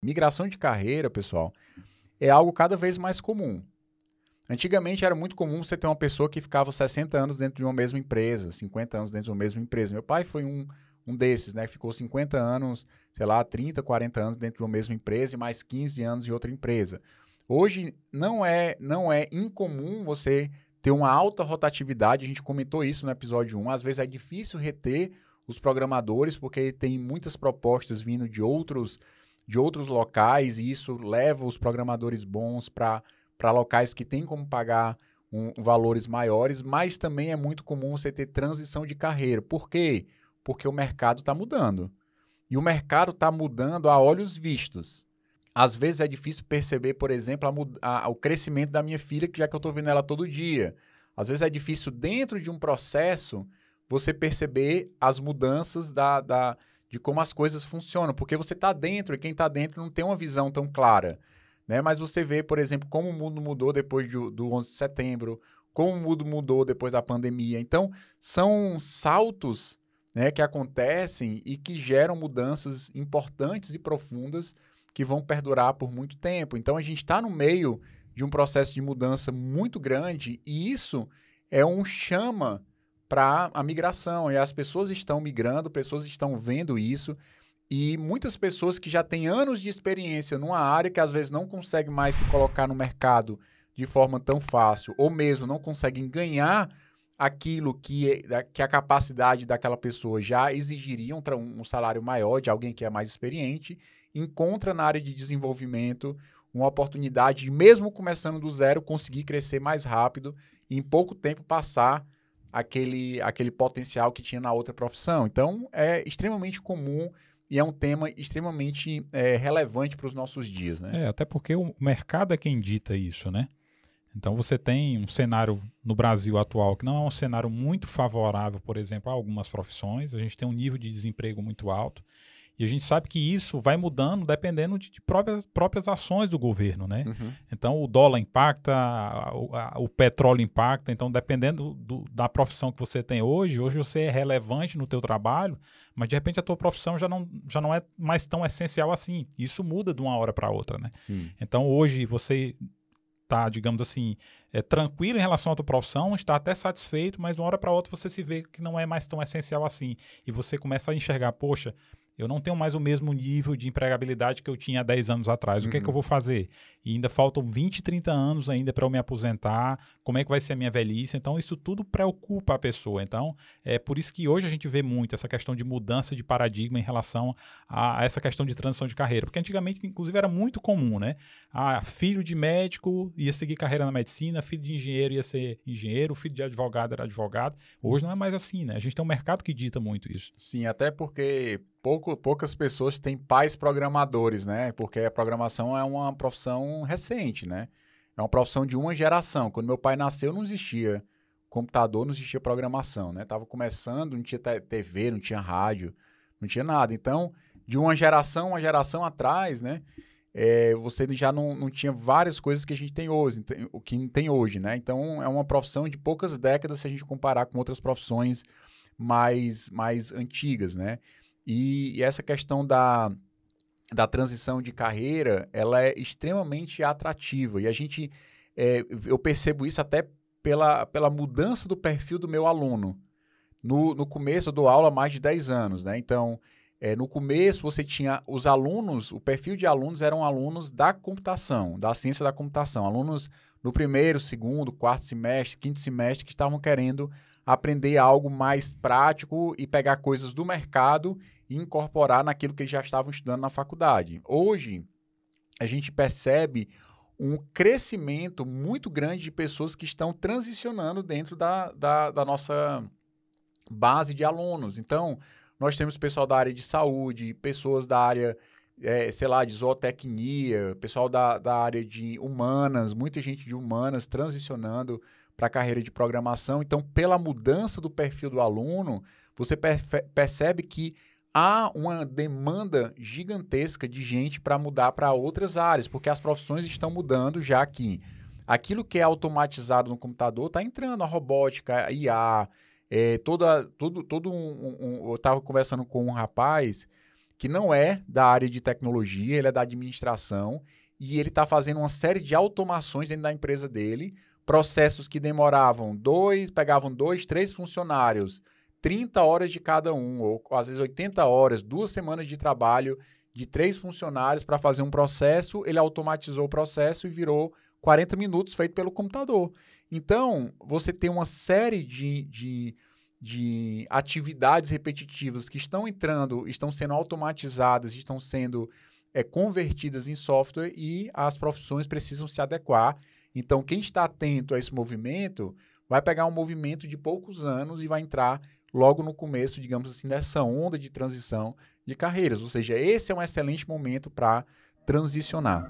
Migração de carreira, pessoal, é algo cada vez mais comum. Antigamente era muito comum você ter uma pessoa que ficava 60 anos dentro de uma mesma empresa, 50 anos dentro de uma mesma empresa. Meu pai foi um, um desses, né? Ficou 50 anos, sei lá, 30, 40 anos dentro de uma mesma empresa e mais 15 anos em outra empresa. Hoje não é, não é incomum você ter uma alta rotatividade, a gente comentou isso no episódio 1, às vezes é difícil reter os programadores porque tem muitas propostas vindo de outros de outros locais e isso leva os programadores bons para locais que têm como pagar um, valores maiores, mas também é muito comum você ter transição de carreira. Por quê? Porque o mercado está mudando. E o mercado está mudando a olhos vistos. Às vezes é difícil perceber, por exemplo, a, a, o crescimento da minha filha, que já que eu estou vendo ela todo dia. Às vezes é difícil, dentro de um processo, você perceber as mudanças da, da de como as coisas funcionam, porque você está dentro e quem está dentro não tem uma visão tão clara. Né? Mas você vê, por exemplo, como o mundo mudou depois do, do 11 de setembro, como o mundo mudou depois da pandemia. Então, são saltos né, que acontecem e que geram mudanças importantes e profundas que vão perdurar por muito tempo. Então, a gente está no meio de um processo de mudança muito grande e isso é um chama para a migração. E as pessoas estão migrando, pessoas estão vendo isso. E muitas pessoas que já têm anos de experiência numa área que às vezes não conseguem mais se colocar no mercado de forma tão fácil, ou mesmo não conseguem ganhar aquilo que, é, que a capacidade daquela pessoa já exigiria um, um salário maior de alguém que é mais experiente, encontra na área de desenvolvimento uma oportunidade mesmo começando do zero, conseguir crescer mais rápido e em pouco tempo passar aquele, aquele potencial que tinha na outra profissão. Então, é extremamente comum e é um tema extremamente é, relevante para os nossos dias. Né? É, até porque o mercado é quem dita isso, né? Então você tem um cenário no Brasil atual que não é um cenário muito favorável, por exemplo, a algumas profissões. A gente tem um nível de desemprego muito alto. E a gente sabe que isso vai mudando dependendo de, de próprias, próprias ações do governo, né? Uhum. Então, o dólar impacta, a, o petróleo impacta. Então, dependendo do, da profissão que você tem hoje, hoje você é relevante no teu trabalho, mas de repente a tua profissão já não, já não é mais tão essencial assim. Isso muda de uma hora para outra, né? Sim. Então, hoje você está, digamos assim, é, tranquilo em relação à tua profissão, está até satisfeito, mas de uma hora para outra você se vê que não é mais tão essencial assim. E você começa a enxergar, poxa, eu não tenho mais o mesmo nível de empregabilidade que eu tinha 10 anos atrás. O uhum. que é que eu uhum. vou fazer? E ainda faltam 20, 30 anos ainda para eu me aposentar. Como é que vai ser a minha velhice? Então, isso tudo preocupa a pessoa. Então, é por isso que hoje a gente vê muito essa questão de mudança de paradigma em relação a, a essa questão de transição de carreira. Porque antigamente, inclusive, era muito comum, né? Ah, filho de médico ia seguir carreira na medicina, filho de engenheiro ia ser engenheiro, filho de advogado era advogado. Hoje não é mais assim, né? A gente tem um mercado que dita muito isso. Sim, até porque pouco, poucas pessoas têm pais programadores, né? Porque a programação é uma profissão recente, né? É uma profissão de uma geração. Quando meu pai nasceu, não existia computador, não existia programação, né? Tava começando, não tinha TV, não tinha rádio, não tinha nada. Então, de uma geração, uma geração atrás, né? É, você já não, não tinha várias coisas que a gente tem hoje, o que tem hoje, né? Então, é uma profissão de poucas décadas se a gente comparar com outras profissões mais, mais antigas, né? E, essa questão da, da transição de carreira, ela é extremamente atrativa. E a gente, é, eu percebo isso até pela, pela mudança do perfil do meu aluno. No, no começo, eu dou aula há mais de 10 anos, né? Então, é, no começo, você tinha os alunos, o perfil de alunos eram alunos da computação, da ciência da computação. Alunos no primeiro, segundo, quarto semestre, quinto semestre, que estavam querendo aprender algo mais prático e pegar coisas do mercado e incorporar naquilo que eles já estavam estudando na faculdade. Hoje, a gente percebe um crescimento muito grande de pessoas que estão transicionando dentro da, da, da nossa base de alunos. Então, nós temos pessoal da área de saúde, pessoas da área, é, sei lá, de zootecnia, pessoal da, da área de humanas, muita gente de humanas transicionando para a carreira de programação. Então, pela mudança do perfil do aluno, você percebe que há uma demanda gigantesca de gente para mudar para outras áreas, porque as profissões estão mudando, já que aquilo que é automatizado no computador está entrando, a robótica, a IA, é, toda, todo, todo um, um, eu estava conversando com um rapaz que não é da área de tecnologia, ele é da administração, e ele está fazendo uma série de automações dentro da empresa dele processos que demoravam dois, pegavam dois, três funcionários, 30 horas de cada um, ou às vezes 80 horas, duas semanas de trabalho de três funcionários para fazer um processo, ele automatizou o processo e virou 40 minutos feito pelo computador. Então, você tem uma série de, de, de atividades repetitivas que estão entrando, estão sendo automatizadas, estão sendo é, convertidas em software e as profissões precisam se adequar então, quem está atento a esse movimento vai pegar um movimento de poucos anos e vai entrar logo no começo, digamos assim, dessa onda de transição de carreiras. Ou seja, esse é um excelente momento para transicionar.